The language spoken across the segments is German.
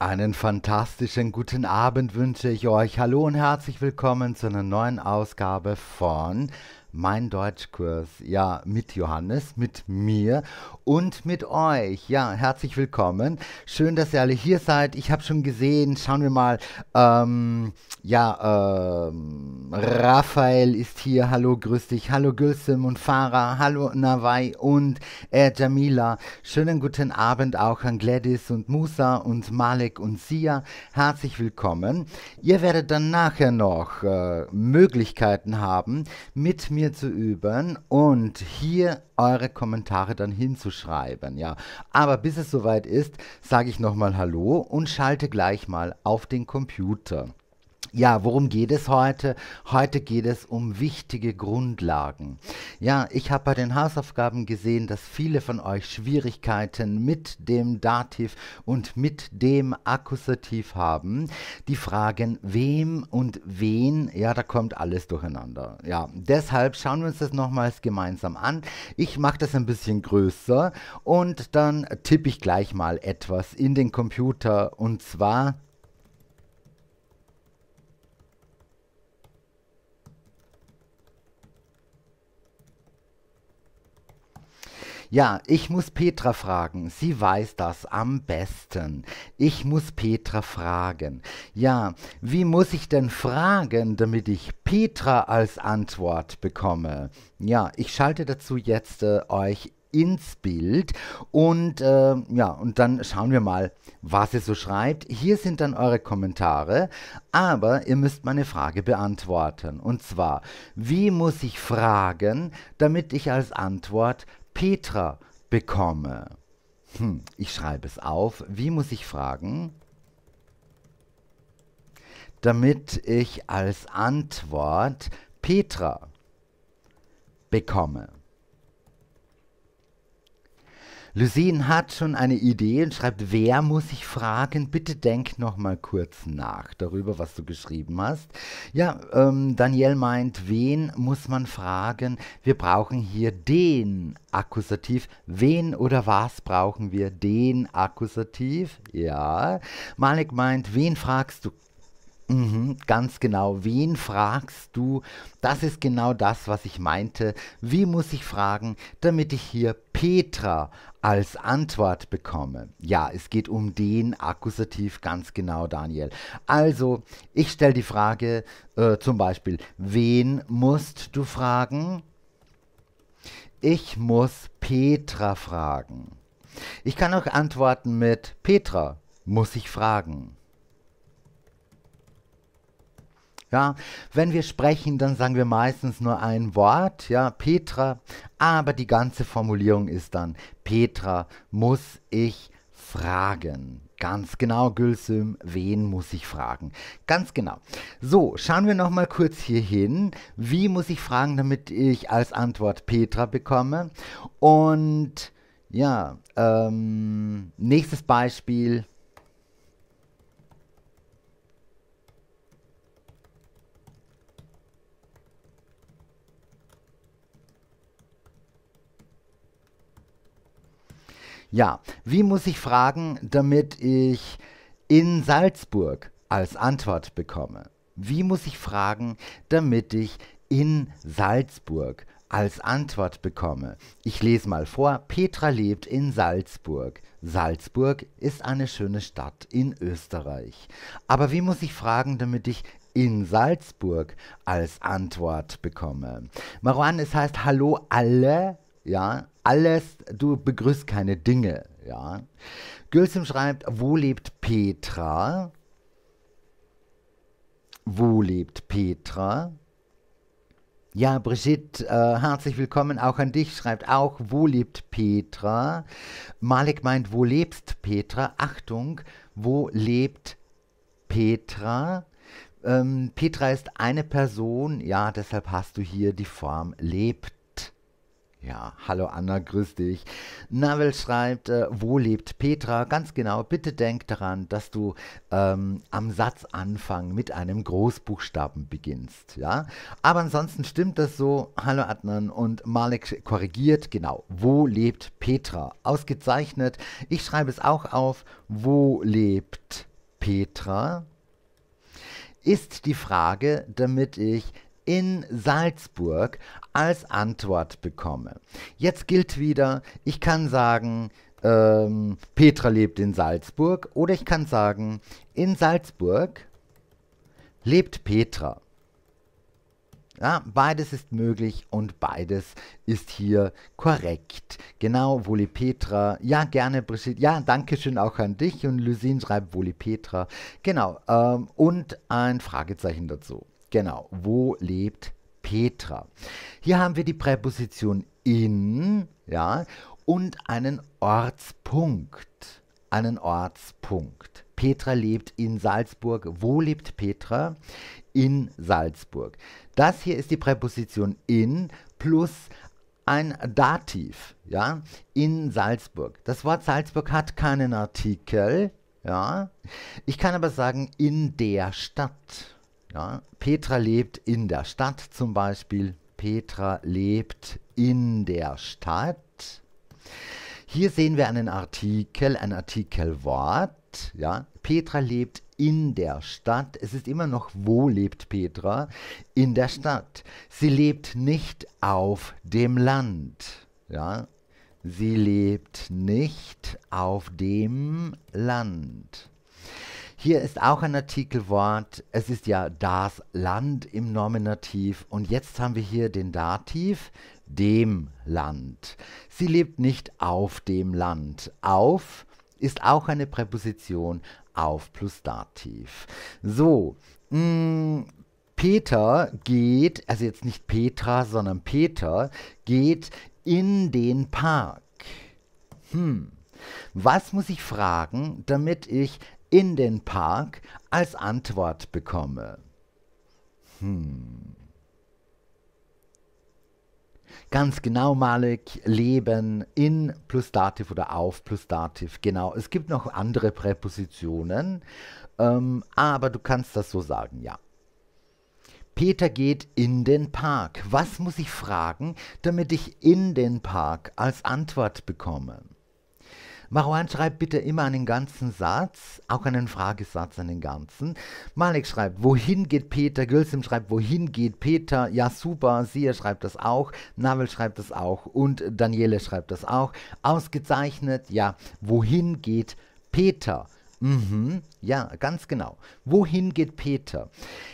Einen fantastischen guten Abend wünsche ich euch. Hallo und herzlich willkommen zu einer neuen Ausgabe von mein Deutschkurs, ja, mit Johannes, mit mir und mit euch. Ja, herzlich willkommen. Schön, dass ihr alle hier seid. Ich habe schon gesehen, schauen wir mal. Ähm, ja, ähm, Raphael ist hier. Hallo, grüß dich. Hallo, Gülsim und Farah. Hallo, Nawai und äh, Jamila. Schönen guten Abend auch an Gladys und Musa und Malek und Sia. Herzlich willkommen. Ihr werdet dann nachher noch äh, Möglichkeiten haben, mit mir mir zu üben und hier eure Kommentare dann hinzuschreiben, ja. Aber bis es soweit ist, sage ich nochmal Hallo und schalte gleich mal auf den Computer. Ja, worum geht es heute? Heute geht es um wichtige Grundlagen. Ja, ich habe bei den Hausaufgaben gesehen, dass viele von euch Schwierigkeiten mit dem Dativ und mit dem Akkusativ haben. Die Fragen wem und wen, ja, da kommt alles durcheinander. Ja, deshalb schauen wir uns das nochmals gemeinsam an. Ich mache das ein bisschen größer und dann tippe ich gleich mal etwas in den Computer und zwar Ja, ich muss Petra fragen. Sie weiß das am besten. Ich muss Petra fragen. Ja, wie muss ich denn fragen, damit ich Petra als Antwort bekomme? Ja, ich schalte dazu jetzt äh, euch ins Bild und äh, ja, und dann schauen wir mal, was ihr so schreibt. Hier sind dann eure Kommentare, aber ihr müsst meine Frage beantworten. Und zwar, wie muss ich fragen, damit ich als Antwort Petra bekomme. Hm, ich schreibe es auf. Wie muss ich fragen? Damit ich als Antwort Petra bekomme. Lucien hat schon eine Idee und schreibt, wer muss ich fragen? Bitte denk nochmal kurz nach darüber, was du geschrieben hast. Ja, ähm, Daniel meint, wen muss man fragen? Wir brauchen hier den Akkusativ. Wen oder was brauchen wir? Den Akkusativ. Ja. Malik meint, wen fragst du? Mhm, ganz genau. Wen fragst du? Das ist genau das, was ich meinte. Wie muss ich fragen, damit ich hier Petra als Antwort bekomme? Ja, es geht um den Akkusativ ganz genau, Daniel. Also, ich stelle die Frage äh, zum Beispiel, wen musst du fragen? Ich muss Petra fragen. Ich kann auch antworten mit Petra, muss ich fragen. Ja, wenn wir sprechen, dann sagen wir meistens nur ein Wort, ja, Petra, aber die ganze Formulierung ist dann Petra, muss ich fragen. Ganz genau, Gülsüm, wen muss ich fragen? Ganz genau. So, schauen wir nochmal kurz hier hin. Wie muss ich fragen, damit ich als Antwort Petra bekomme? Und ja, ähm, nächstes Beispiel. Ja, wie muss ich fragen, damit ich in Salzburg als Antwort bekomme? Wie muss ich fragen, damit ich in Salzburg als Antwort bekomme? Ich lese mal vor, Petra lebt in Salzburg. Salzburg ist eine schöne Stadt in Österreich. Aber wie muss ich fragen, damit ich in Salzburg als Antwort bekomme? Marwan, es heißt Hallo alle, ja, alles, du begrüßt keine Dinge, ja. Gülsum schreibt, wo lebt Petra? Wo lebt Petra? Ja, Brigitte, äh, herzlich willkommen auch an dich. Schreibt auch, wo lebt Petra? Malik meint, wo lebst Petra? Achtung, wo lebt Petra? Ähm, Petra ist eine Person, ja, deshalb hast du hier die Form lebt. Ja, hallo Anna, grüß dich. Navel schreibt, äh, wo lebt Petra? Ganz genau, bitte denk daran, dass du ähm, am Satzanfang mit einem Großbuchstaben beginnst. Ja? Aber ansonsten stimmt das so. Hallo Adnan und Malek korrigiert, genau, wo lebt Petra? Ausgezeichnet. Ich schreibe es auch auf, wo lebt Petra? Ist die Frage, damit ich in Salzburg als Antwort bekomme. Jetzt gilt wieder, ich kann sagen, ähm, Petra lebt in Salzburg oder ich kann sagen, in Salzburg lebt Petra. Ja, beides ist möglich und beides ist hier korrekt. Genau, Woli Petra. Ja, gerne, Brigitte. Ja, danke schön auch an dich. Und Lysine schreibt Woli Petra. Genau. Ähm, und ein Fragezeichen dazu. Genau, wo lebt Petra? Hier haben wir die Präposition in, ja, und einen Ortspunkt. Einen Ortspunkt. Petra lebt in Salzburg. Wo lebt Petra? In Salzburg. Das hier ist die Präposition in plus ein Dativ, ja, in Salzburg. Das Wort Salzburg hat keinen Artikel, ja. Ich kann aber sagen in der Stadt. Ja, Petra lebt in der Stadt zum Beispiel. Petra lebt in der Stadt. Hier sehen wir einen Artikel, ein Artikelwort. Ja, Petra lebt in der Stadt. Es ist immer noch, wo lebt Petra? In der Stadt. Sie lebt nicht auf dem Land. Ja, sie lebt nicht auf dem Land. Hier ist auch ein Artikelwort. Es ist ja das Land im Nominativ. Und jetzt haben wir hier den Dativ, dem Land. Sie lebt nicht auf dem Land. Auf ist auch eine Präposition auf plus Dativ. So, mm, Peter geht, also jetzt nicht Petra, sondern Peter geht in den Park. Hm. Was muss ich fragen, damit ich in den Park als Antwort bekomme. Hm. Ganz genau, Malik, leben in plus Dativ oder auf plus Dativ. Genau, es gibt noch andere Präpositionen, ähm, aber du kannst das so sagen, ja. Peter geht in den Park. Was muss ich fragen, damit ich in den Park als Antwort bekomme? Marwan schreibt bitte immer einen ganzen Satz, auch einen Fragesatz, einen ganzen. Malik schreibt, wohin geht Peter? Gülsim schreibt, wohin geht Peter? Ja, super. Sia schreibt das auch. Navel schreibt das auch. Und Daniele schreibt das auch. Ausgezeichnet. Ja, wohin geht Peter? Mhm, ja, ganz genau. Wohin geht Peter?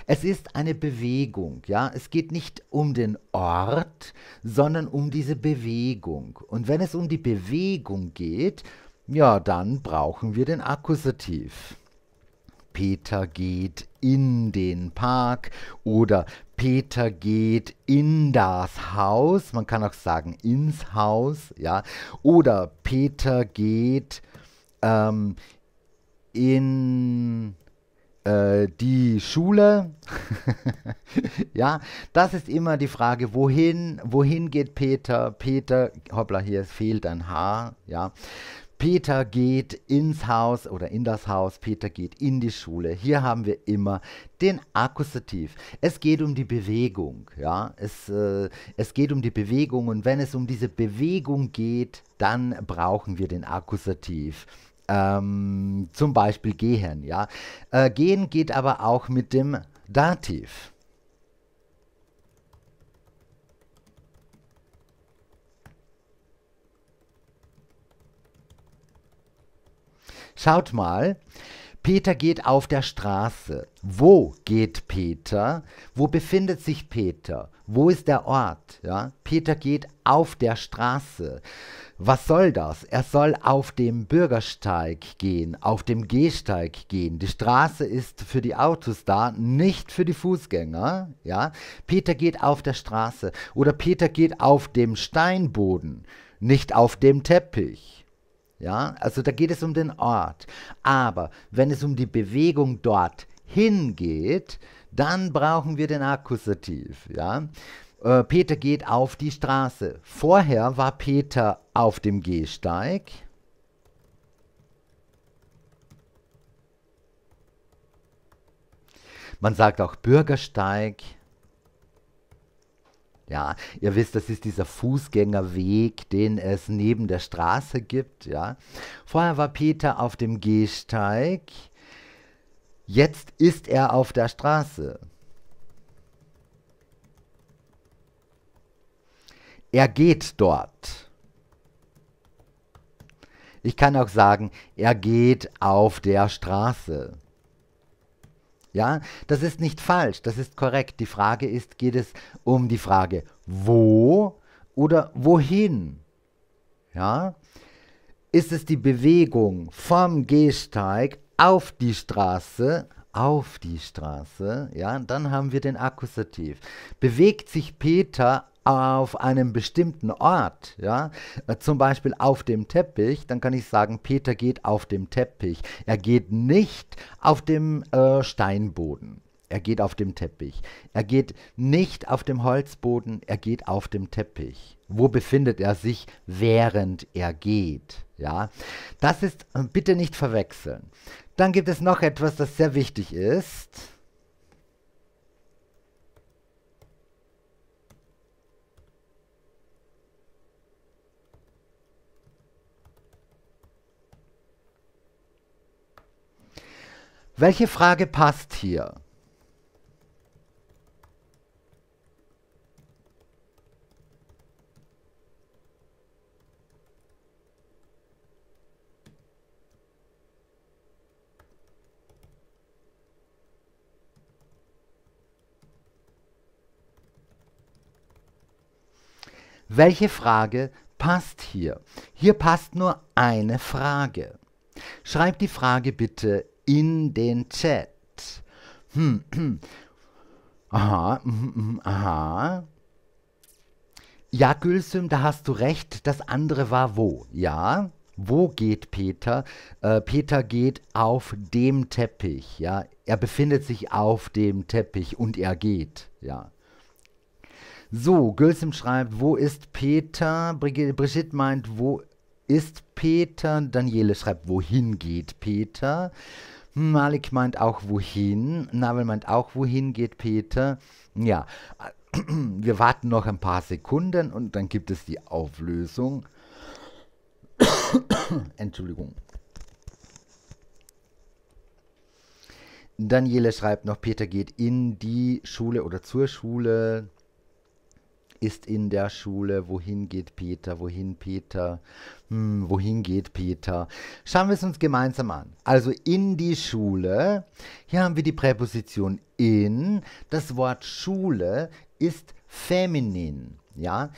Es ist eine Bewegung, ja. Es geht nicht um den Ort, sondern um diese Bewegung. Und wenn es um die Bewegung geht, ja, dann brauchen wir den Akkusativ. Peter geht in den Park oder Peter geht in das Haus. Man kann auch sagen ins Haus, ja. Oder Peter geht ähm, in äh, die Schule. ja, das ist immer die Frage, wohin, wohin geht Peter? Peter, hoppla, hier fehlt ein H, ja. Peter geht ins Haus oder in das Haus, Peter geht in die Schule. Hier haben wir immer den Akkusativ. Es geht um die Bewegung, ja. Es, äh, es geht um die Bewegung und wenn es um diese Bewegung geht, dann brauchen wir den Akkusativ. Ähm, zum Beispiel gehen, ja. Äh, gehen geht aber auch mit dem Dativ. Schaut mal. Peter geht auf der Straße. Wo geht Peter? Wo befindet sich Peter? Wo ist der Ort? Ja? Peter geht auf der Straße. Was soll das? Er soll auf dem Bürgersteig gehen, auf dem Gehsteig gehen. Die Straße ist für die Autos da, nicht für die Fußgänger. Ja? Peter geht auf der Straße oder Peter geht auf dem Steinboden, nicht auf dem Teppich. Ja, also da geht es um den Ort. Aber wenn es um die Bewegung dorthin geht, dann brauchen wir den Akkusativ. Ja? Äh, Peter geht auf die Straße. Vorher war Peter auf dem Gehsteig. Man sagt auch Bürgersteig ja, ihr wisst, das ist dieser Fußgängerweg, den es neben der Straße gibt, ja. Vorher war Peter auf dem Gehsteig. Jetzt ist er auf der Straße. Er geht dort. Ich kann auch sagen, er geht auf der Straße. Ja, das ist nicht falsch, das ist korrekt. Die Frage ist, geht es um die Frage wo oder wohin? Ja, ist es die Bewegung vom Gehsteig auf die Straße, auf die Straße, ja, dann haben wir den Akkusativ. Bewegt sich Peter auf einem bestimmten Ort, ja, äh, zum Beispiel auf dem Teppich, dann kann ich sagen, Peter geht auf dem Teppich. Er geht nicht auf dem äh, Steinboden. Er geht auf dem Teppich. Er geht nicht auf dem Holzboden, er geht auf dem Teppich. Wo befindet er sich, während er geht? Ja, das ist äh, bitte nicht verwechseln. Dann gibt es noch etwas, das sehr wichtig ist. Welche Frage passt hier? Welche Frage passt hier? Hier passt nur eine Frage. Schreib die Frage bitte in den Chat. Hm, hm. Aha, hm, aha. Ja, Gülsüm, da hast du recht. Das andere war wo? Ja. Wo geht Peter? Äh, Peter geht auf dem Teppich, ja. Er befindet sich auf dem Teppich und er geht, ja. So, Gülsum schreibt, wo ist Peter? Brigitte, Brigitte meint, wo ist Peter. Daniele schreibt, wohin geht Peter? Malik meint auch, wohin. Nabel meint auch, wohin geht Peter? Ja, wir warten noch ein paar Sekunden und dann gibt es die Auflösung. Entschuldigung. Daniele schreibt noch, Peter geht in die Schule oder zur Schule, ist in der Schule, wohin geht Peter, wohin Peter, hm, wohin geht Peter? Schauen wir es uns gemeinsam an. Also in die Schule. Hier haben wir die Präposition in. Das Wort Schule ist feminin. Ja?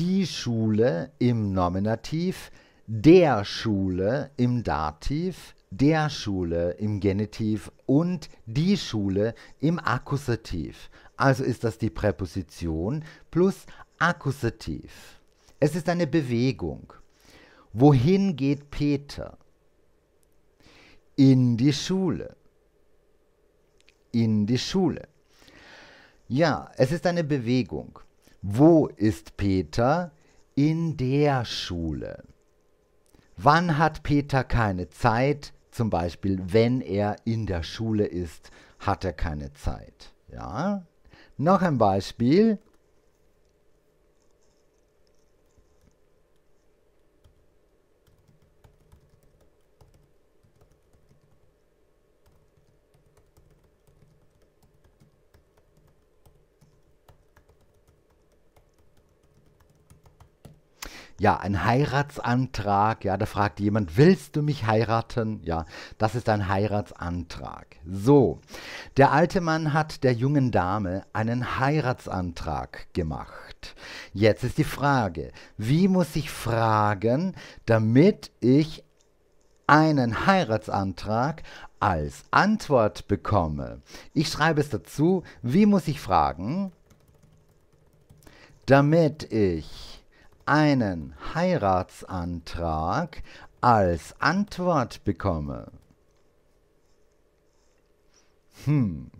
Die Schule im Nominativ, der Schule im Dativ, der Schule im Genitiv und die Schule im Akkusativ. Also ist das die Präposition plus Akkusativ. Es ist eine Bewegung. Wohin geht Peter? In die Schule. In die Schule. Ja, es ist eine Bewegung. Wo ist Peter? In der Schule. Wann hat Peter keine Zeit? Zum Beispiel, wenn er in der Schule ist, hat er keine Zeit. Ja? Noch ein Beispiel. ja, ein Heiratsantrag, ja, da fragt jemand, willst du mich heiraten? Ja, das ist ein Heiratsantrag. So, der alte Mann hat der jungen Dame einen Heiratsantrag gemacht. Jetzt ist die Frage, wie muss ich fragen, damit ich einen Heiratsantrag als Antwort bekomme? Ich schreibe es dazu, wie muss ich fragen, damit ich einen Heiratsantrag als Antwort bekomme. Hm.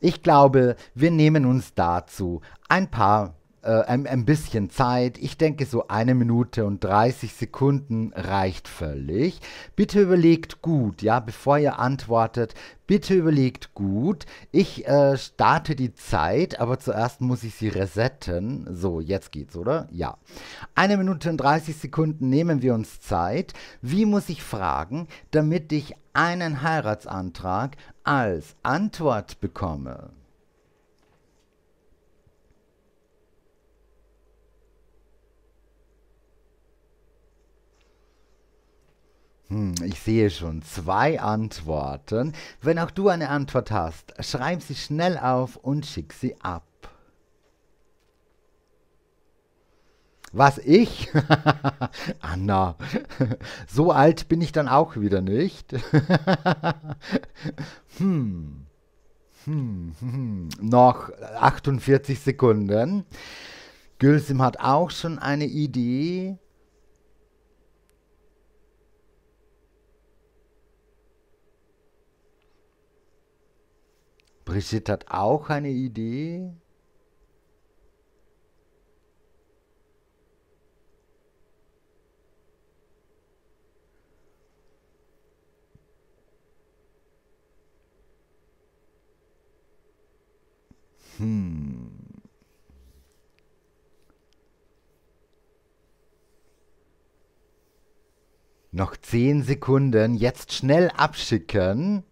Ich glaube, wir nehmen uns dazu ein paar äh, ein, ein bisschen Zeit. Ich denke, so eine Minute und 30 Sekunden reicht völlig. Bitte überlegt gut, ja, bevor ihr antwortet, bitte überlegt gut. Ich äh, starte die Zeit, aber zuerst muss ich sie resetten. So, jetzt geht's, oder? Ja. Eine Minute und 30 Sekunden nehmen wir uns Zeit. Wie muss ich fragen, damit ich einen Heiratsantrag als Antwort bekomme? Hm, ich sehe schon zwei Antworten. Wenn auch du eine Antwort hast, schreib sie schnell auf und schick sie ab. Was ich? Anna, so alt bin ich dann auch wieder nicht. hm. Hm, hm. Noch 48 Sekunden. Gülsim hat auch schon eine Idee. Brigitte hat auch eine Idee. Hm. Noch zehn Sekunden. Jetzt schnell abschicken.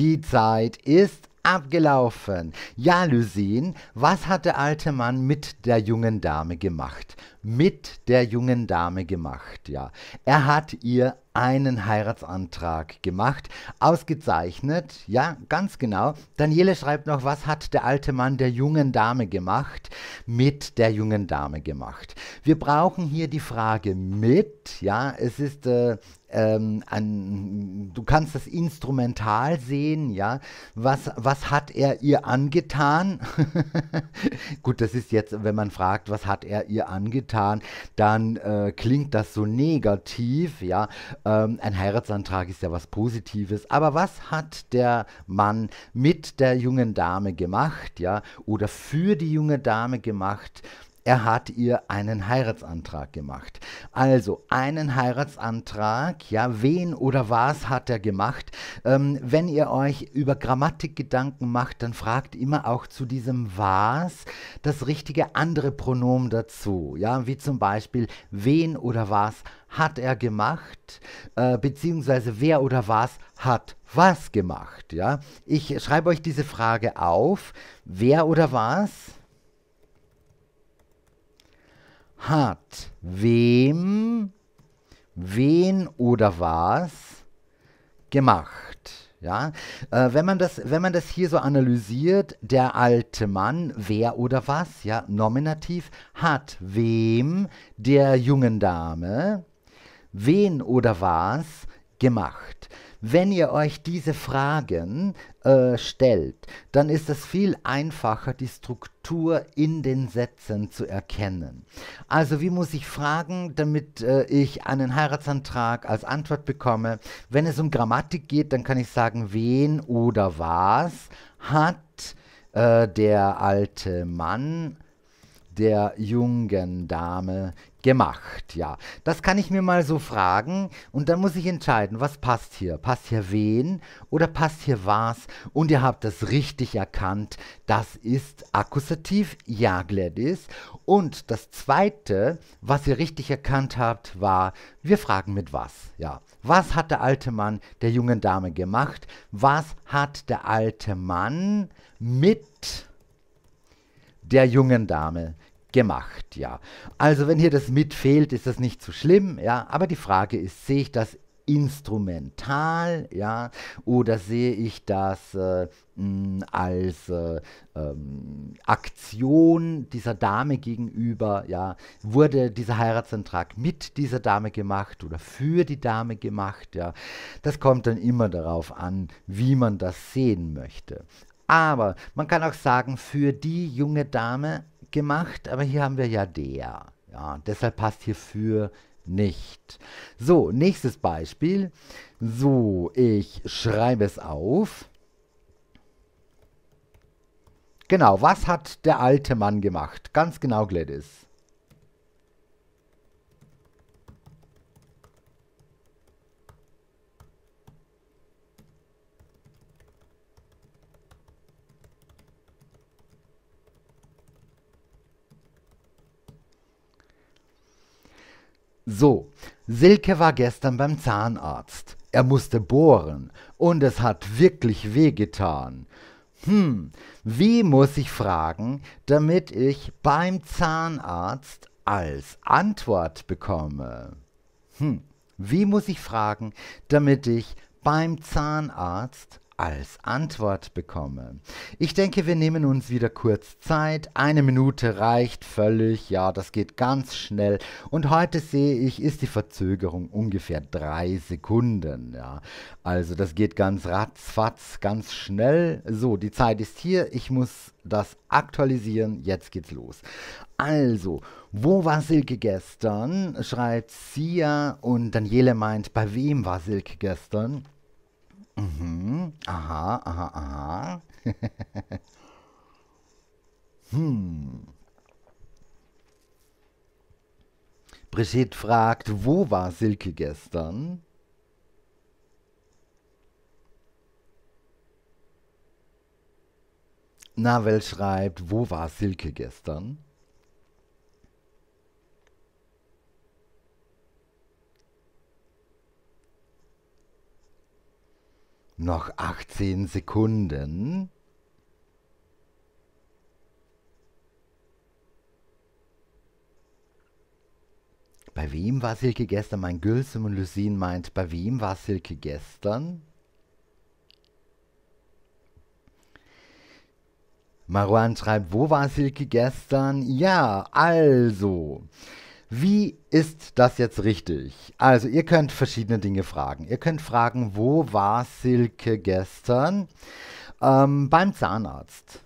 Die Zeit ist abgelaufen. Ja, Lysin, was hat der alte Mann mit der jungen Dame gemacht? Mit der jungen Dame gemacht, ja. Er hat ihr einen Heiratsantrag gemacht. Ausgezeichnet, ja, ganz genau. Daniele schreibt noch, was hat der alte Mann der jungen Dame gemacht? Mit der jungen Dame gemacht. Wir brauchen hier die Frage mit, ja, es ist äh, ähm, an, du kannst das instrumental sehen, ja. Was, was hat er ihr angetan? Gut, das ist jetzt, wenn man fragt, was hat er ihr angetan, dann äh, klingt das so negativ, ja. Ähm, ein Heiratsantrag ist ja was Positives, aber was hat der Mann mit der jungen Dame gemacht, ja, oder für die junge Dame gemacht? er hat ihr einen Heiratsantrag gemacht. Also einen Heiratsantrag, ja, wen oder was hat er gemacht? Ähm, wenn ihr euch über Grammatik Gedanken macht, dann fragt immer auch zu diesem was das richtige andere Pronomen dazu, ja, wie zum Beispiel wen oder was hat er gemacht, äh, beziehungsweise wer oder was hat was gemacht, ja. Ich schreibe euch diese Frage auf, wer oder was hat wem, wen oder was gemacht. Ja, äh, wenn, man das, wenn man das hier so analysiert, der alte Mann, wer oder was, ja, Nominativ, hat wem, der jungen Dame, wen oder was gemacht. Wenn ihr euch diese Fragen äh, stellt, dann ist es viel einfacher, die Struktur in den Sätzen zu erkennen. Also wie muss ich fragen, damit äh, ich einen Heiratsantrag als Antwort bekomme? Wenn es um Grammatik geht, dann kann ich sagen, wen oder was hat äh, der alte Mann der jungen Dame gemacht? Ja, das kann ich mir mal so fragen und dann muss ich entscheiden, was passt hier? Passt hier wen oder passt hier was? Und ihr habt das richtig erkannt, das ist Akkusativ, ja Gladys. Und das zweite, was ihr richtig erkannt habt, war, wir fragen mit was? Ja, was hat der alte Mann der jungen Dame gemacht? Was hat der alte Mann mit der jungen Dame gemacht, ja. Also wenn hier das mit fehlt, ist das nicht so schlimm, ja. Aber die Frage ist, sehe ich das instrumental, ja, oder sehe ich das äh, als äh, ähm, Aktion dieser Dame gegenüber, ja, wurde dieser Heiratsantrag mit dieser Dame gemacht oder für die Dame gemacht, ja. Das kommt dann immer darauf an, wie man das sehen möchte. Aber man kann auch sagen, für die junge Dame gemacht, aber hier haben wir ja der. Ja, deshalb passt hierfür nicht. So, nächstes Beispiel. So, ich schreibe es auf. Genau, was hat der alte Mann gemacht? Ganz genau, Gladys. So, Silke war gestern beim Zahnarzt. Er musste bohren und es hat wirklich wehgetan. Hm, wie muss ich fragen, damit ich beim Zahnarzt als Antwort bekomme? Hm, wie muss ich fragen, damit ich beim Zahnarzt als Antwort bekomme. Ich denke, wir nehmen uns wieder kurz Zeit. Eine Minute reicht völlig. Ja, das geht ganz schnell. Und heute sehe ich, ist die Verzögerung ungefähr drei Sekunden. Ja, also das geht ganz ratzfatz, ganz schnell. So, die Zeit ist hier. Ich muss das aktualisieren. Jetzt geht's los. Also, wo war Silke gestern? Schreibt Sia und Daniele meint, bei wem war Silke gestern? Mhm. Aha, aha, aha. hm. Brigitte fragt, wo war Silke gestern? Navel schreibt, wo war Silke gestern? Noch 18 Sekunden. Bei wem war Silke gestern? Mein Gülsum und Lucine meint, bei wem war Silke gestern? Maruan schreibt, wo war Silke gestern? Ja, also. Wie ist das jetzt richtig? Also ihr könnt verschiedene Dinge fragen. Ihr könnt fragen, wo war Silke gestern? Ähm, beim Zahnarzt.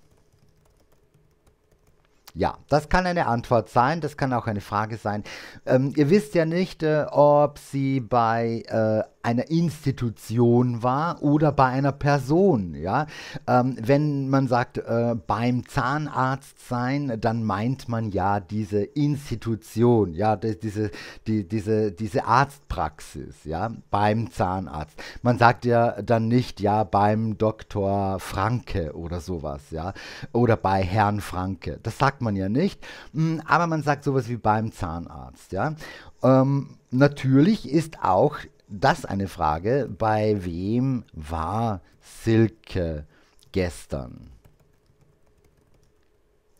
Ja, das kann eine Antwort sein, das kann auch eine Frage sein. Ähm, ihr wisst ja nicht, äh, ob sie bei äh, einer Institution war oder bei einer Person. Ja? Ähm, wenn man sagt, äh, beim Zahnarzt sein, dann meint man ja diese Institution, ja, das, diese, die, diese, diese Arztpraxis, ja, beim Zahnarzt. Man sagt ja dann nicht, ja, beim Doktor Franke oder sowas, ja, oder bei Herrn Franke. Das sagt man ja nicht, hm, aber man sagt sowas wie beim Zahnarzt, ja. Ähm, natürlich ist auch das eine Frage. Bei wem war Silke gestern?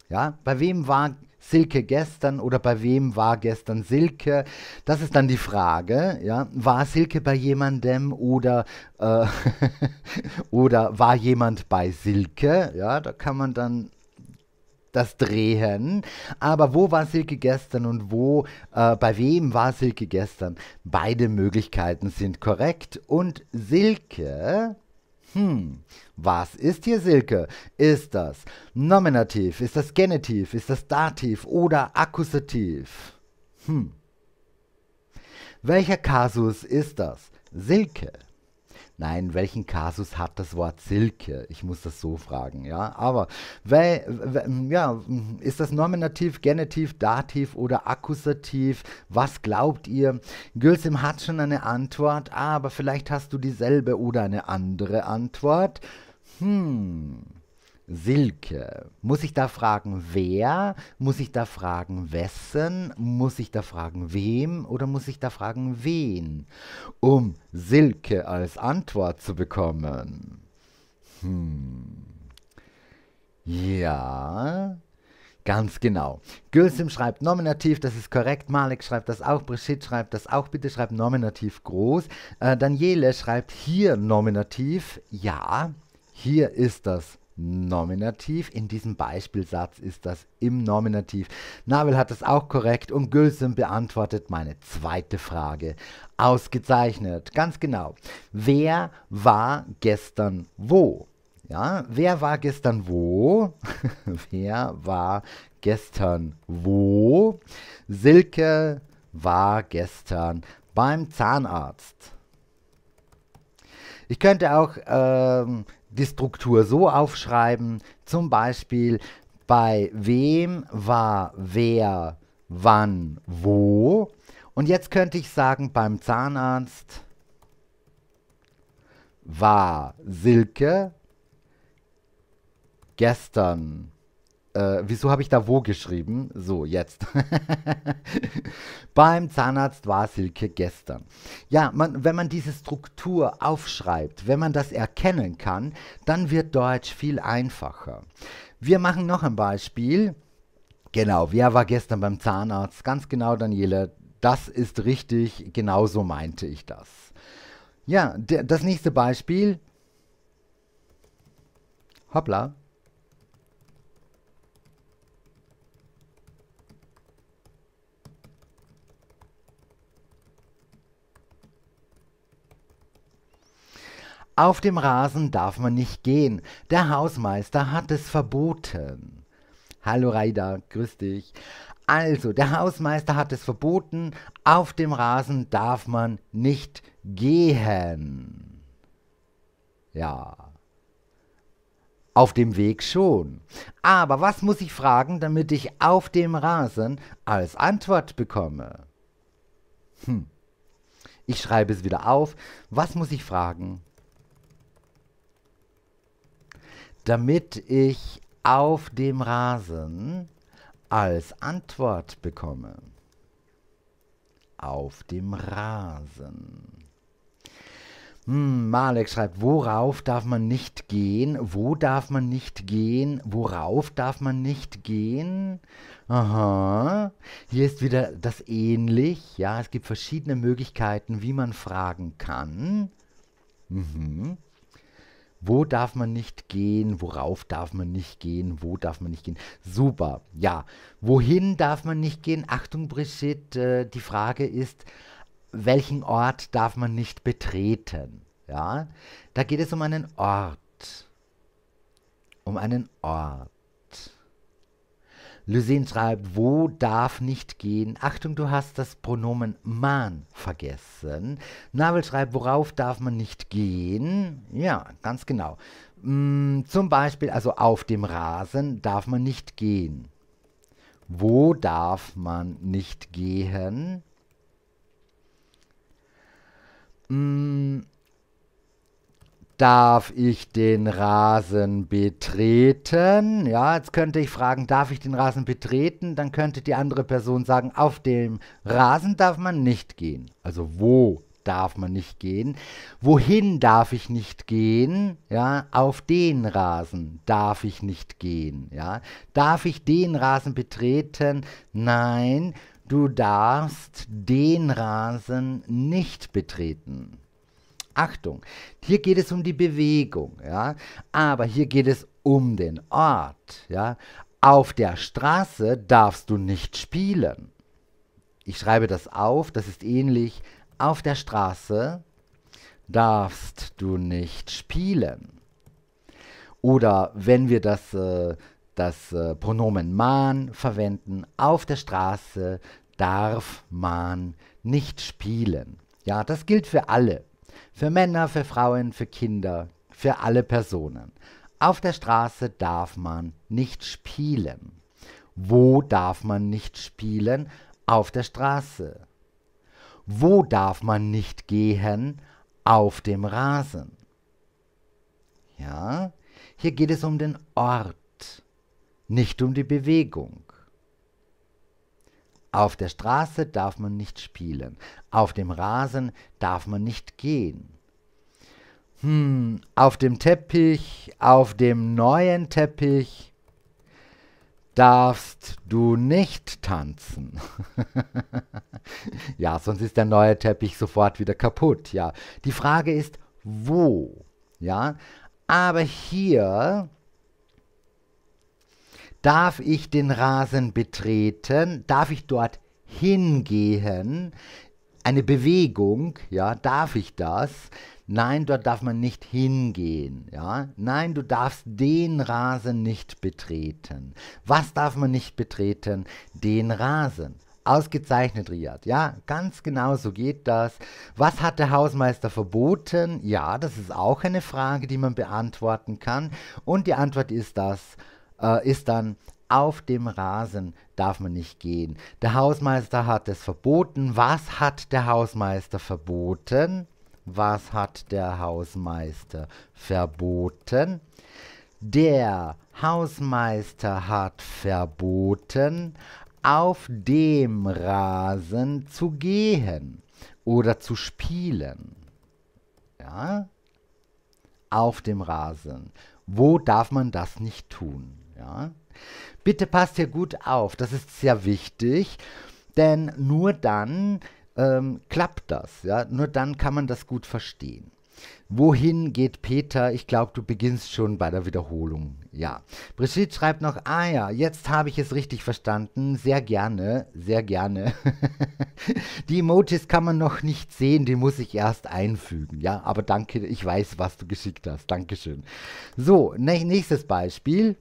Ja, bei wem war Silke gestern oder bei wem war gestern Silke? Das ist dann die Frage. Ja, war Silke bei jemandem oder, äh, oder war jemand bei Silke? Ja, da kann man dann das Drehen. Aber wo war Silke gestern und wo, äh, bei wem war Silke gestern? Beide Möglichkeiten sind korrekt. Und Silke hm, was ist hier Silke? Ist das Nominativ? Ist das Genitiv? Ist das Dativ oder Akkusativ? Hm. Welcher Kasus ist das? Silke. Nein, welchen Kasus hat das Wort Silke? Ich muss das so fragen, ja. Aber weil, ja, ist das Nominativ, Genitiv, Dativ oder Akkusativ? Was glaubt ihr? Gülsim hat schon eine Antwort, aber vielleicht hast du dieselbe oder eine andere Antwort. Hm. Silke. Muss ich da fragen, wer? Muss ich da fragen, wessen? Muss ich da fragen, wem? Oder muss ich da fragen, wen? Um Silke als Antwort zu bekommen. Hm. Ja, Ganz genau. Gülsim schreibt Nominativ, das ist korrekt. Malik schreibt das auch. Brigitte schreibt das auch. Bitte schreibt Nominativ groß. Äh, Daniele schreibt hier Nominativ. Ja, hier ist das Nominativ. In diesem Beispielsatz ist das im Nominativ. Nabel hat es auch korrekt und Gülsem beantwortet meine zweite Frage. Ausgezeichnet. Ganz genau. Wer war gestern wo? Ja, wer war gestern wo? wer war gestern wo? Silke war gestern beim Zahnarzt. Ich könnte auch ähm, die Struktur so aufschreiben, zum Beispiel bei wem war wer wann wo. Und jetzt könnte ich sagen, beim Zahnarzt war Silke gestern äh, wieso habe ich da wo geschrieben? So, jetzt. Beim Zahnarzt war Silke gestern. Ja, man, wenn man diese Struktur aufschreibt, wenn man das erkennen kann, dann wird Deutsch viel einfacher. Wir machen noch ein Beispiel. Genau, wer war gestern beim Zahnarzt? Ganz genau, Daniele. Das ist richtig, genauso meinte ich das. Ja, das nächste Beispiel. Hoppla. Auf dem Rasen darf man nicht gehen. Der Hausmeister hat es verboten. Hallo Raida, grüß dich. Also, der Hausmeister hat es verboten. Auf dem Rasen darf man nicht gehen. Ja. Auf dem Weg schon. Aber was muss ich fragen, damit ich auf dem Rasen als Antwort bekomme? Hm. Ich schreibe es wieder auf. Was muss ich fragen, damit ich auf dem Rasen als Antwort bekomme. Auf dem Rasen. Hm, Malek schreibt, worauf darf man nicht gehen? Wo darf man nicht gehen? Worauf darf man nicht gehen? Aha. Hier ist wieder das ähnlich. Ja, es gibt verschiedene Möglichkeiten, wie man fragen kann. Mhm. Wo darf man nicht gehen? Worauf darf man nicht gehen? Wo darf man nicht gehen? Super, ja. Wohin darf man nicht gehen? Achtung, Brigitte, äh, die Frage ist, welchen Ort darf man nicht betreten? Ja, da geht es um einen Ort. Um einen Ort. Lysin schreibt, wo darf nicht gehen? Achtung, du hast das Pronomen man vergessen. Nabel schreibt, worauf darf man nicht gehen? Ja, ganz genau. Mm, zum Beispiel, also auf dem Rasen darf man nicht gehen. Wo darf man nicht gehen? Mm, darf ich den Rasen betreten? Ja, jetzt könnte ich fragen, darf ich den Rasen betreten? Dann könnte die andere Person sagen, auf dem Rasen darf man nicht gehen. Also wo darf man nicht gehen? Wohin darf ich nicht gehen? Ja, auf den Rasen darf ich nicht gehen. Ja, darf ich den Rasen betreten? Nein, du darfst den Rasen nicht betreten. Achtung, hier geht es um die Bewegung, ja, aber hier geht es um den Ort, ja. Auf der Straße darfst du nicht spielen. Ich schreibe das auf, das ist ähnlich. Auf der Straße darfst du nicht spielen. Oder wenn wir das, äh, das äh, Pronomen man verwenden, auf der Straße darf man nicht spielen. Ja, das gilt für alle. Für Männer, für Frauen, für Kinder, für alle Personen. Auf der Straße darf man nicht spielen. Wo darf man nicht spielen? Auf der Straße. Wo darf man nicht gehen? Auf dem Rasen. Ja, hier geht es um den Ort, nicht um die Bewegung. Auf der Straße darf man nicht spielen. Auf dem Rasen darf man nicht gehen. Hm, auf dem Teppich, auf dem neuen Teppich darfst du nicht tanzen. ja, sonst ist der neue Teppich sofort wieder kaputt, ja. Die Frage ist, wo? Ja, aber hier Darf ich den Rasen betreten? Darf ich dort hingehen? Eine Bewegung, ja, darf ich das? Nein, dort darf man nicht hingehen. Ja? Nein, du darfst den Rasen nicht betreten. Was darf man nicht betreten? Den Rasen. Ausgezeichnet, Riyad. Ja, ganz genau so geht das. Was hat der Hausmeister verboten? Ja, das ist auch eine Frage, die man beantworten kann. Und die Antwort ist das äh, ist dann auf dem Rasen darf man nicht gehen. Der Hausmeister hat es verboten. Was hat der Hausmeister verboten? Was hat der Hausmeister verboten? Der Hausmeister hat verboten, auf dem Rasen zu gehen oder zu spielen. Ja? Auf dem Rasen. Wo darf man das nicht tun? Ja? Bitte passt hier gut auf, das ist sehr wichtig, denn nur dann ähm, klappt das, ja? nur dann kann man das gut verstehen. Wohin geht Peter? Ich glaube, du beginnst schon bei der Wiederholung. Ja. Brigitte schreibt noch, ah ja, jetzt habe ich es richtig verstanden. Sehr gerne, sehr gerne. die Emojis kann man noch nicht sehen, die muss ich erst einfügen. Ja, aber danke, ich weiß, was du geschickt hast. Dankeschön. So, nächstes Beispiel.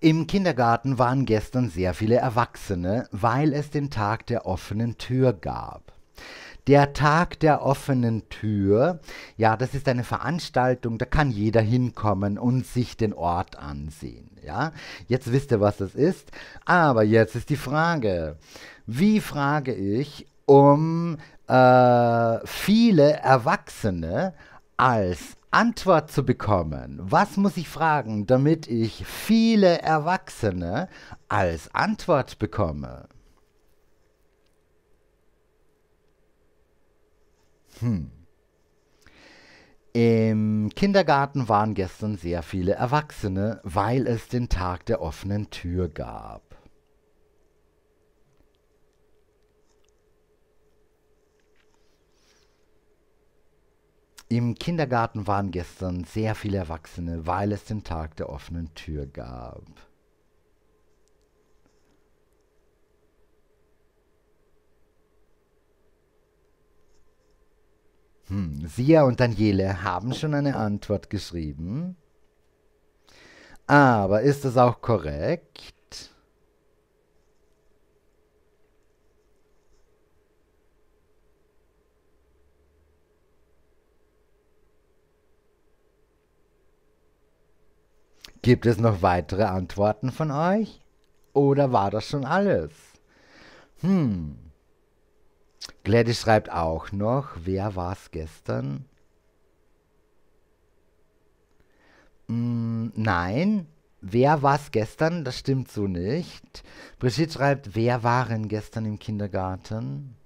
Im Kindergarten waren gestern sehr viele Erwachsene, weil es den Tag der offenen Tür gab. Der Tag der offenen Tür, ja, das ist eine Veranstaltung, da kann jeder hinkommen und sich den Ort ansehen. Ja, jetzt wisst ihr, was das ist. Aber jetzt ist die Frage: Wie frage ich um äh, viele Erwachsene als Antwort zu bekommen. Was muss ich fragen, damit ich viele Erwachsene als Antwort bekomme? Hm. Im Kindergarten waren gestern sehr viele Erwachsene, weil es den Tag der offenen Tür gab. Im Kindergarten waren gestern sehr viele Erwachsene, weil es den Tag der offenen Tür gab. Hm, Sia und Daniele haben schon eine Antwort geschrieben. Aber ist das auch korrekt? Gibt es noch weitere Antworten von euch? Oder war das schon alles? Hm. Gladys schreibt auch noch, wer war es gestern? Hm, nein, wer war es gestern? Das stimmt so nicht. Brigitte schreibt, wer waren gestern im Kindergarten?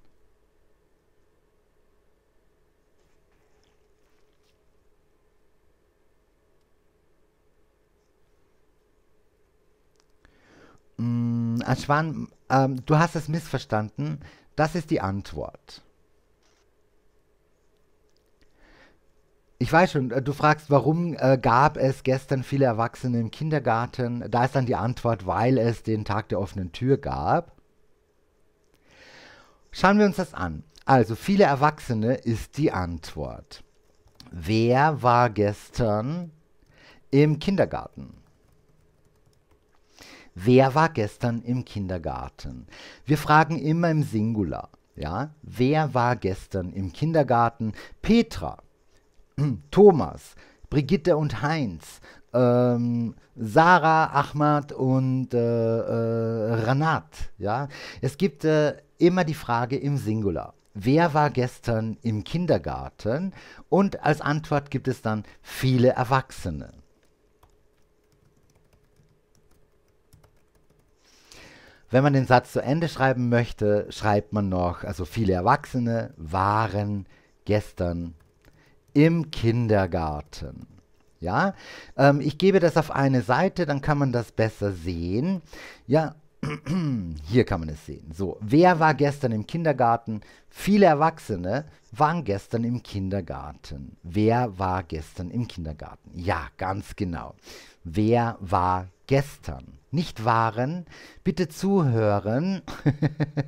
Mm, Ashwan, ähm, du hast es missverstanden. Das ist die Antwort. Ich weiß schon, äh, du fragst, warum äh, gab es gestern viele Erwachsene im Kindergarten? Da ist dann die Antwort, weil es den Tag der offenen Tür gab. Schauen wir uns das an. Also, viele Erwachsene ist die Antwort. Wer war gestern im Kindergarten? wer war gestern im Kindergarten? Wir fragen immer im Singular. Ja? Wer war gestern im Kindergarten? Petra, Thomas, Brigitte und Heinz, ähm, Sarah, Ahmad und äh, äh, Ranat. Ja? Es gibt äh, immer die Frage im Singular. Wer war gestern im Kindergarten? Und als Antwort gibt es dann viele Erwachsene. Wenn man den Satz zu Ende schreiben möchte, schreibt man noch, also viele Erwachsene waren gestern im Kindergarten. Ja, ähm, ich gebe das auf eine Seite, dann kann man das besser sehen. Ja, hier kann man es sehen. So, wer war gestern im Kindergarten? Viele Erwachsene waren gestern im Kindergarten. Wer war gestern im Kindergarten? Ja, ganz genau wer war gestern. Nicht waren, bitte zuhören.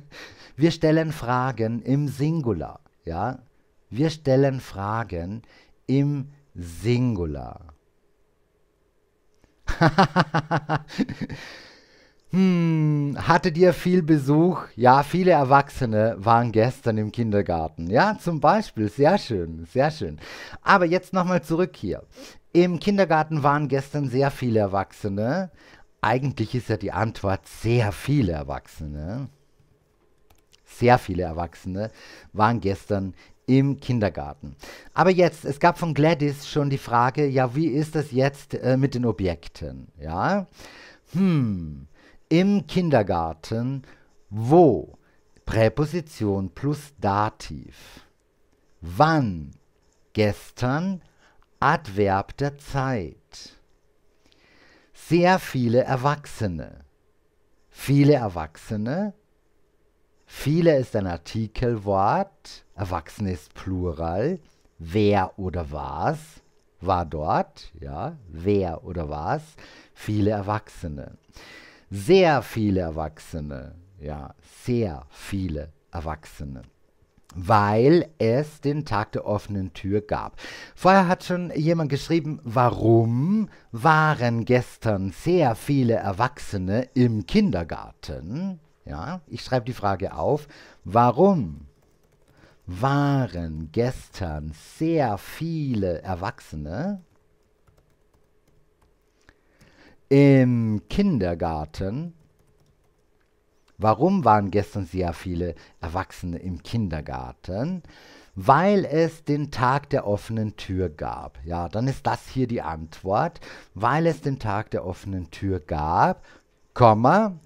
wir stellen Fragen im Singular. Ja? Wir stellen Fragen im Singular. Hm, hattet ihr viel Besuch? Ja, viele Erwachsene waren gestern im Kindergarten. Ja, zum Beispiel. Sehr schön, sehr schön. Aber jetzt nochmal zurück hier. Im Kindergarten waren gestern sehr viele Erwachsene. Eigentlich ist ja die Antwort sehr viele Erwachsene. Sehr viele Erwachsene waren gestern im Kindergarten. Aber jetzt, es gab von Gladys schon die Frage, ja, wie ist das jetzt äh, mit den Objekten? Ja, hm, im Kindergarten, wo Präposition plus Dativ. Wann? Gestern Adverb der Zeit. Sehr viele Erwachsene. Viele Erwachsene. Viele ist ein Artikelwort. Erwachsene ist Plural. Wer oder was war dort? Ja, wer oder was? Viele Erwachsene sehr viele Erwachsene, ja, sehr viele Erwachsene weil es den Tag der offenen Tür gab. Vorher hat schon jemand geschrieben, warum waren gestern sehr viele Erwachsene im Kindergarten? Ja, ich schreibe die Frage auf, warum waren gestern sehr viele Erwachsene im Kindergarten. Warum waren gestern sehr viele Erwachsene im Kindergarten? Weil es den Tag der offenen Tür gab. Ja, dann ist das hier die Antwort. Weil es den Tag der offenen Tür gab, Komma,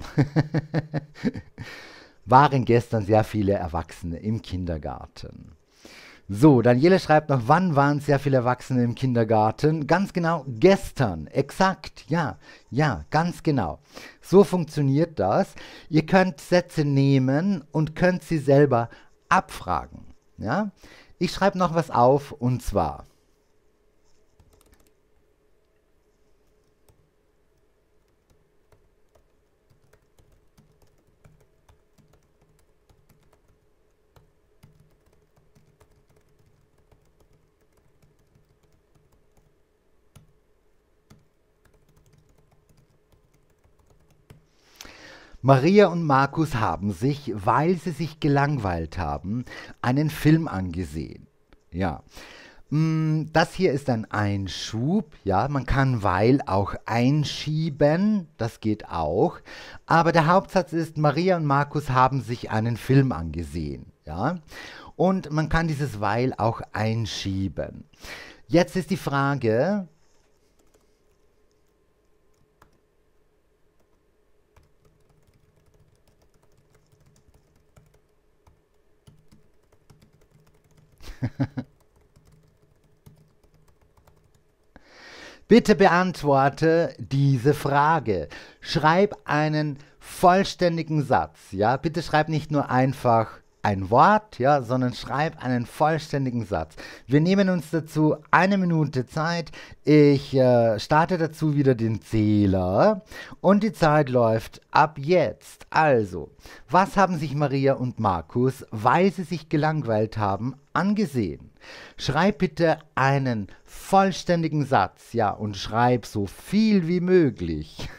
waren gestern sehr viele Erwachsene im Kindergarten. So, Daniele schreibt noch, wann waren sehr viele Erwachsene im Kindergarten? Ganz genau, gestern. Exakt, ja, ja, ganz genau. So funktioniert das. Ihr könnt Sätze nehmen und könnt sie selber abfragen. Ja? Ich schreibe noch was auf und zwar. Maria und Markus haben sich, weil sie sich gelangweilt haben, einen Film angesehen. Ja. Mm, das hier ist ein Einschub, ja, man kann weil auch einschieben, das geht auch, aber der Hauptsatz ist, Maria und Markus haben sich einen Film angesehen, ja, und man kann dieses weil auch einschieben. Jetzt ist die Frage, Bitte beantworte diese Frage. Schreib einen vollständigen Satz, ja? Bitte schreib nicht nur einfach ein Wort, ja, sondern schreib einen vollständigen Satz. Wir nehmen uns dazu eine Minute Zeit. Ich äh, starte dazu wieder den Zähler und die Zeit läuft ab jetzt. Also, was haben sich Maria und Markus, weil sie sich gelangweilt haben, angesehen? Schreib bitte einen vollständigen Satz, ja, und schreib so viel wie möglich.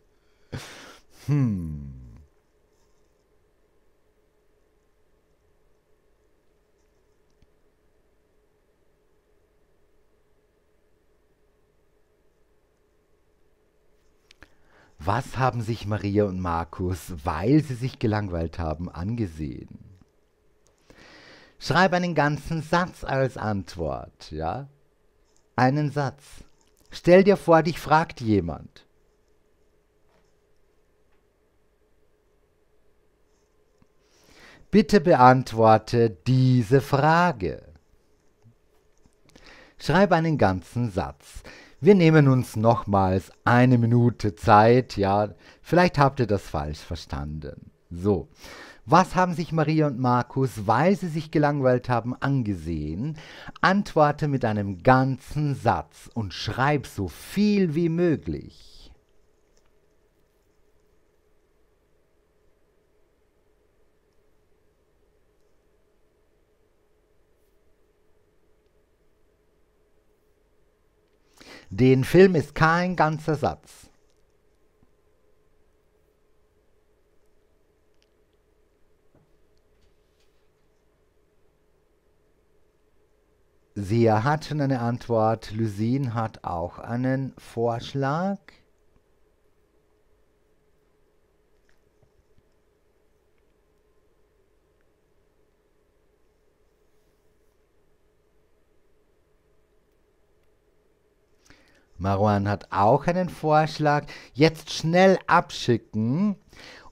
hm. Was haben sich Maria und Markus, weil sie sich gelangweilt haben, angesehen? Schreib einen ganzen Satz als Antwort, ja? Einen Satz. Stell dir vor, dich fragt jemand. Bitte beantworte diese Frage. Schreib einen ganzen Satz. Wir nehmen uns nochmals eine Minute Zeit, ja, vielleicht habt ihr das falsch verstanden. So, was haben sich Maria und Markus, weil sie sich gelangweilt haben, angesehen? Antworte mit einem ganzen Satz und schreib so viel wie möglich. Den Film ist kein ganzer Satz. Sie hat eine Antwort, Lucine hat auch einen Vorschlag. Marwan hat auch einen Vorschlag. Jetzt schnell abschicken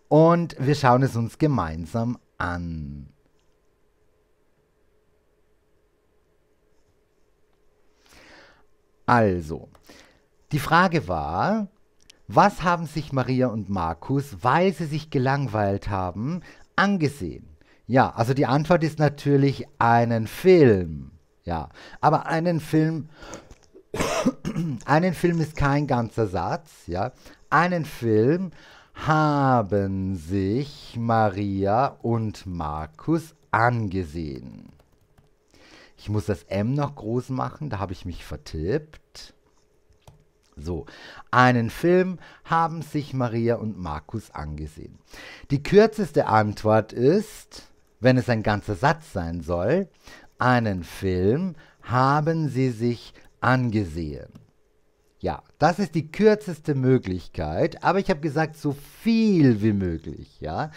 und wir schauen es uns gemeinsam an. Also, die Frage war, was haben sich Maria und Markus, weil sie sich gelangweilt haben, angesehen? Ja, also die Antwort ist natürlich einen Film. Ja, aber einen Film einen Film ist kein ganzer Satz, ja. Einen Film haben sich Maria und Markus angesehen. Ich muss das M noch groß machen, da habe ich mich vertippt. So, einen Film haben sich Maria und Markus angesehen. Die kürzeste Antwort ist, wenn es ein ganzer Satz sein soll, einen Film haben sie sich angesehen. Das ist die kürzeste Möglichkeit, aber ich habe gesagt, so viel wie möglich, ja.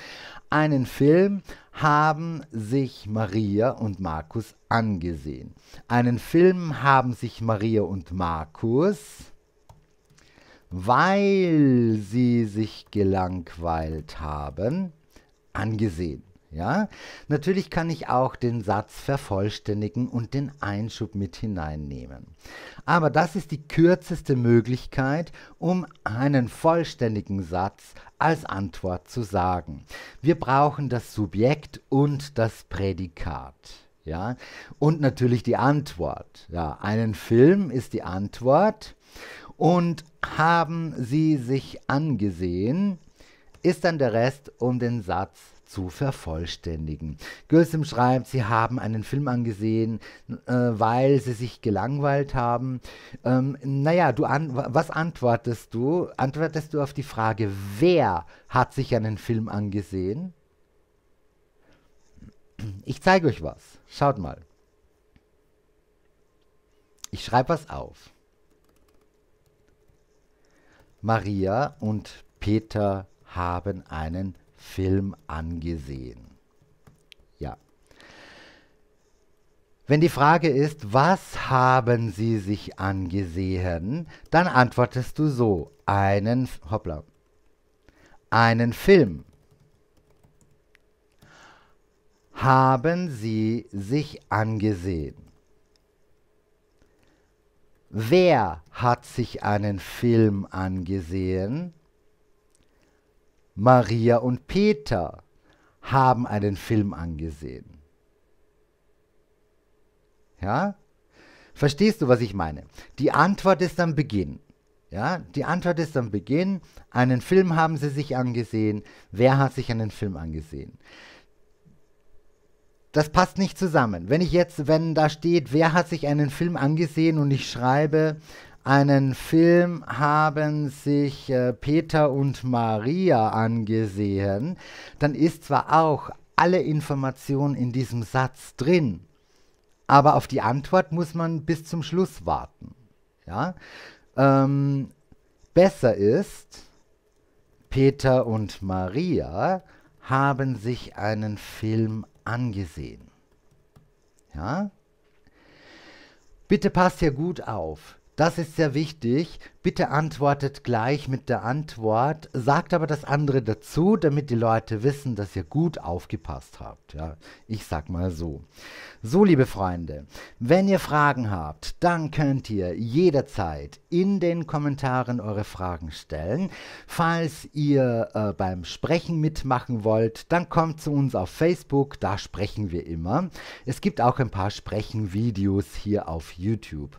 Einen Film haben sich Maria und Markus angesehen. Einen Film haben sich Maria und Markus, weil sie sich gelangweilt haben, angesehen. Ja? Natürlich kann ich auch den Satz vervollständigen und den Einschub mit hineinnehmen. Aber das ist die kürzeste Möglichkeit, um einen vollständigen Satz als Antwort zu sagen. Wir brauchen das Subjekt und das Prädikat. Ja? Und natürlich die Antwort. Ja, einen Film ist die Antwort. Und haben Sie sich angesehen, ist dann der Rest um den Satz zu vervollständigen. Gülsum schreibt, sie haben einen Film angesehen, äh, weil sie sich gelangweilt haben. Ähm, naja, du an, was antwortest du? Antwortest du auf die Frage, wer hat sich einen Film angesehen? Ich zeige euch was. Schaut mal. Ich schreibe was auf. Maria und Peter haben einen Film Film angesehen. Ja. Wenn die Frage ist, was haben Sie sich angesehen, dann antwortest du so, einen, hoppla, einen Film. Haben Sie sich angesehen? Wer hat sich einen Film angesehen? Maria und Peter haben einen Film angesehen. Ja? Verstehst du, was ich meine? Die Antwort ist am Beginn. Ja, die Antwort ist am Beginn. Einen Film haben sie sich angesehen. Wer hat sich einen Film angesehen? Das passt nicht zusammen. Wenn ich jetzt, wenn da steht, wer hat sich einen Film angesehen und ich schreibe, einen Film haben sich äh, Peter und Maria angesehen, dann ist zwar auch alle Information in diesem Satz drin, aber auf die Antwort muss man bis zum Schluss warten. Ja? Ähm, besser ist, Peter und Maria haben sich einen Film angesehen. Ja? Bitte passt hier gut auf. Das ist sehr wichtig. Bitte antwortet gleich mit der Antwort, sagt aber das andere dazu, damit die Leute wissen, dass ihr gut aufgepasst habt. Ja, ich sag mal so. So, liebe Freunde, wenn ihr Fragen habt, dann könnt ihr jederzeit in den Kommentaren eure Fragen stellen. Falls ihr äh, beim Sprechen mitmachen wollt, dann kommt zu uns auf Facebook, da sprechen wir immer. Es gibt auch ein paar Sprechenvideos hier auf YouTube.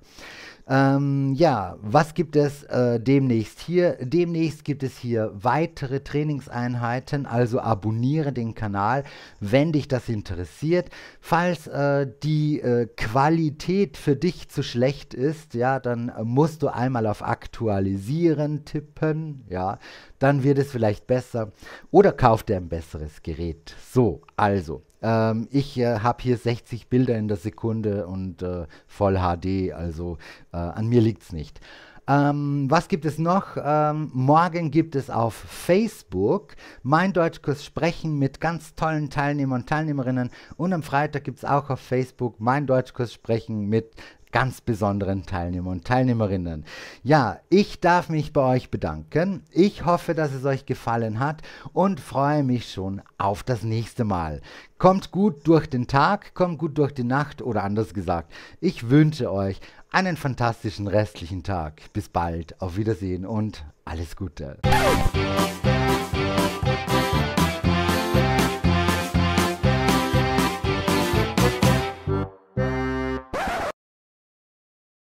Ähm, ja, was gibt es äh, demnächst hier? Demnächst gibt es hier weitere Trainingseinheiten, also abonniere den Kanal, wenn dich das interessiert. Falls äh, die äh, Qualität für dich zu schlecht ist, ja, dann musst du einmal auf Aktualisieren tippen, ja, dann wird es vielleicht besser oder kauf dir ein besseres Gerät. So, also. Ähm, ich äh, habe hier 60 Bilder in der Sekunde und äh, voll HD, also äh, an mir liegt es nicht. Ähm, was gibt es noch? Ähm, morgen gibt es auf Facebook mein Deutschkurs Sprechen mit ganz tollen Teilnehmern und Teilnehmerinnen. Und am Freitag gibt es auch auf Facebook mein Deutschkurs Sprechen mit ganz besonderen Teilnehmer und Teilnehmerinnen. Ja, ich darf mich bei euch bedanken. Ich hoffe, dass es euch gefallen hat und freue mich schon auf das nächste Mal. Kommt gut durch den Tag, kommt gut durch die Nacht oder anders gesagt, ich wünsche euch einen fantastischen restlichen Tag. Bis bald, auf Wiedersehen und alles Gute.